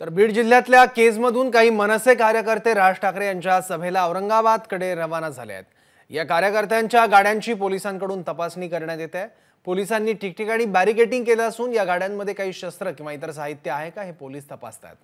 तर बीड जिल्ह्यातल्या केजमधून काही मनसे कार्यकर्ते राज ठाकरे यांच्या सभेला औरंगाबादकडे रवाना झाले आहेत या कार्यकर्त्यांच्या गाड्यांची पोलिसांकडून तपासणी करण्यात येत आहे पोलिसांनी ठिकठिकाणी बॅरिकेटिंग केलं असून या गाड्यांमध्ये काही शस्त्र किंवा इतर साहित्य आहे का हे पोलीस तपासतात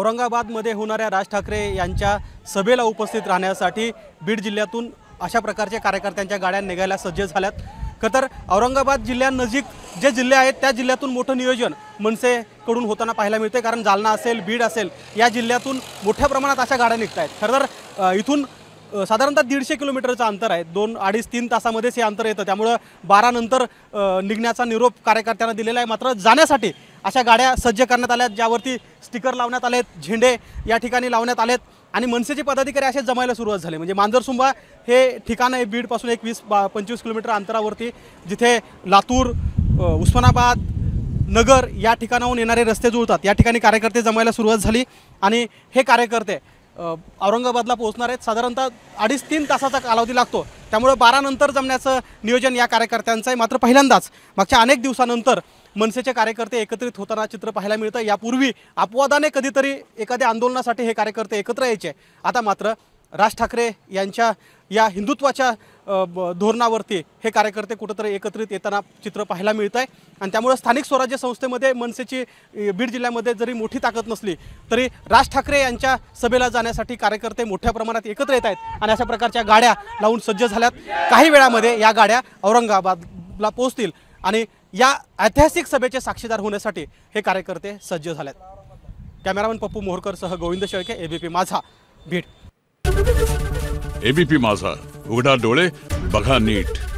औरंगाबादमध्ये होणाऱ्या राज ठाकरे यांच्या सभेला उपस्थित राहण्यासाठी बीड जिल्ह्यातून अशा प्रकारच्या कार्यकर्त्यांच्या गाड्या निघायला सज्ज झाल्यात खतर औरंगाबाद जिल्ह्यानजीक जे जिल्हे आहेत त्या जिल्ह्यातून मोठं नियोजन मनसेकडून होताना पाहायला मिळते कारण जालना असेल बीड असेल या जिल्ह्यातून मोठ्या प्रमाणात अशा गाड्या निघत आहेत खरं तर इथून साधारणतः दीडशे किलोमीटरचं अंतर आहे दोन अडीच तीन तासामध्येच हे अंतर येतं त्यामुळं बारानंतर निघण्याचा निरोप कार्यकर्त्यांना दिलेला आहे मात्र जाण्यासाठी अशा गाड्या सज्ज करण्यात आल्या ज्यावरती स्टिकर लावण्यात आले आहेत झेंडे या ठिकाणी लावण्यात आलेत आणि मनसेचे पदाधिकारी असे जमायला सुरुवात झाली म्हणजे मांजरसुंबा हे ठिकाण आहे बीडपासून एकवीस बा पंचवीस किलोमीटर अंतरावरती जिथे लातूर उस्मानाबाद नगर या ठिकाणाहून येणारे रस्ते जुळतात या ठिकाणी कार्यकर्ते जमायला सुरुवात झाली आणि हे कार्यकर्ते औरंगाबादला पोहोचणार आहेत साधारणतः अडीच तीन तासाचा कालावधी लागतो त्यामुळे बारानंतर जमण्याचं नियोजन या कार्यकर्त्यांचं आहे मात्र पहिल्यांदाच मागच्या अनेक दिवसानंतर मनसेचे कार्यकर्ते एकत्रित होताना चित्र पाहायला मिळतं यापूर्वी अपवादाने कधीतरी एखाद्या आंदोलनासाठी हे कार्यकर्ते एकत्र यायचे आता मात्र राज ठाकरे यांच्या या हिंदुत्वाच्या धोरणावरती हे कार्यकर्ते कुठंतरी एकत्रित येताना चित्र पाहायला मिळत आहे आणि त्यामुळे स्थानिक स्वराज्य संस्थेमध्ये मनसेची बीड जिल्ह्यामध्ये जरी मोठी ताकद नसली तरी राज ठाकरे यांच्या सभेला जाण्यासाठी कार्यकर्ते मोठ्या प्रमाणात एकत्र येत आहेत आणि अशा प्रकारच्या गाड्या लावून सज्ज झाल्यात काही वेळामध्ये या गाड्या औरंगाबादला पोहोचतील आणि या ऐतिहासिक सभेचे साक्षीदार होण्यासाठी हे कार्यकर्ते सज्ज झालेत कॅमेरामन पप्पू सह गोविंद शेळके एबीपी माझा भेट एबीपी माझा उघडा डोळे बघा नीट